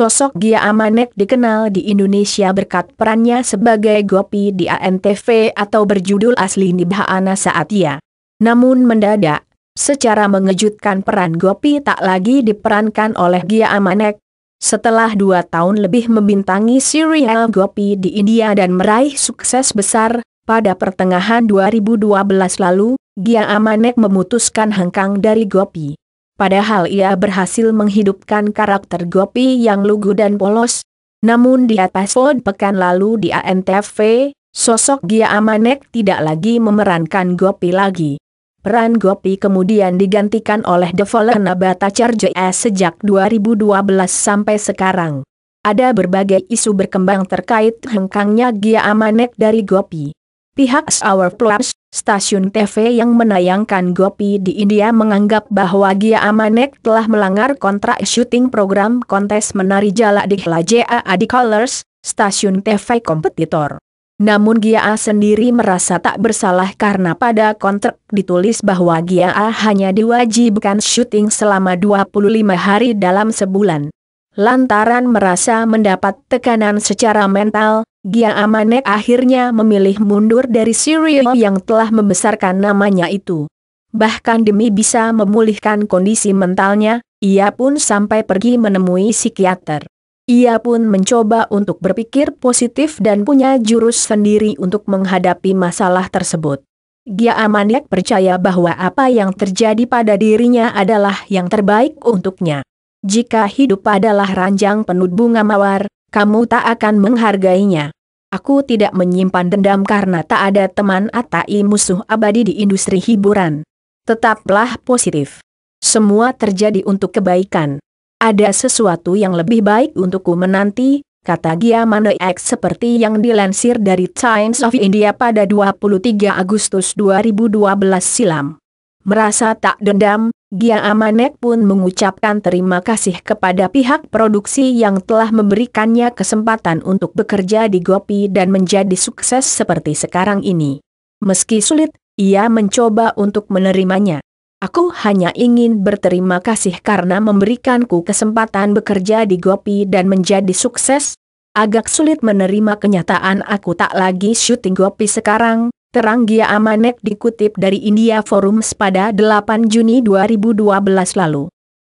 Sosok Gia Amanek dikenal di Indonesia berkat perannya sebagai Gopi di ANTV atau berjudul asli saat ia. Namun mendadak, secara mengejutkan peran Gopi tak lagi diperankan oleh Gia Amanek. Setelah dua tahun lebih membintangi serial Gopi di India dan meraih sukses besar, pada pertengahan 2012 lalu, Gia Amanek memutuskan hengkang dari Gopi. Padahal ia berhasil menghidupkan karakter Gopi yang lugu dan polos. Namun di atas pod pekan lalu di ANTV, sosok Gia Amanek tidak lagi memerankan Gopi lagi. Peran Gopi kemudian digantikan oleh The Fallen Nabata Charge sejak 2012 sampai sekarang. Ada berbagai isu berkembang terkait hengkangnya Gia Amanek dari Gopi. Pihak Sour Plus Stasiun TV yang menayangkan Gopi di India menganggap bahwa Gia Amanek telah melanggar kontrak syuting program kontes menari jala di Hlajea Adi Colors, stasiun TV kompetitor. Namun Gia A sendiri merasa tak bersalah karena pada kontrak ditulis bahwa Gia A hanya diwajibkan syuting selama 25 hari dalam sebulan. Lantaran merasa mendapat tekanan secara mental, Gia Amanek akhirnya memilih mundur dari Sirio yang telah membesarkan namanya itu. Bahkan demi bisa memulihkan kondisi mentalnya, ia pun sampai pergi menemui psikiater. Ia pun mencoba untuk berpikir positif dan punya jurus sendiri untuk menghadapi masalah tersebut. Gia Amanek percaya bahwa apa yang terjadi pada dirinya adalah yang terbaik untuknya. Jika hidup adalah ranjang penuh bunga mawar, kamu tak akan menghargainya. Aku tidak menyimpan dendam karena tak ada teman atau musuh abadi di industri hiburan. Tetaplah positif. Semua terjadi untuk kebaikan. Ada sesuatu yang lebih baik untukku menanti, kata Giamanda X seperti yang dilansir dari Times of India pada 23 Agustus 2012 silam. Merasa tak dendam, Gia Amanek pun mengucapkan terima kasih kepada pihak produksi yang telah memberikannya kesempatan untuk bekerja di Gopi dan menjadi sukses seperti sekarang ini. Meski sulit, ia mencoba untuk menerimanya. Aku hanya ingin berterima kasih karena memberikanku kesempatan bekerja di Gopi dan menjadi sukses. Agak sulit menerima kenyataan aku tak lagi syuting Gopi sekarang, Terang Gia Amanek dikutip dari India Forums pada 8 Juni 2012 lalu.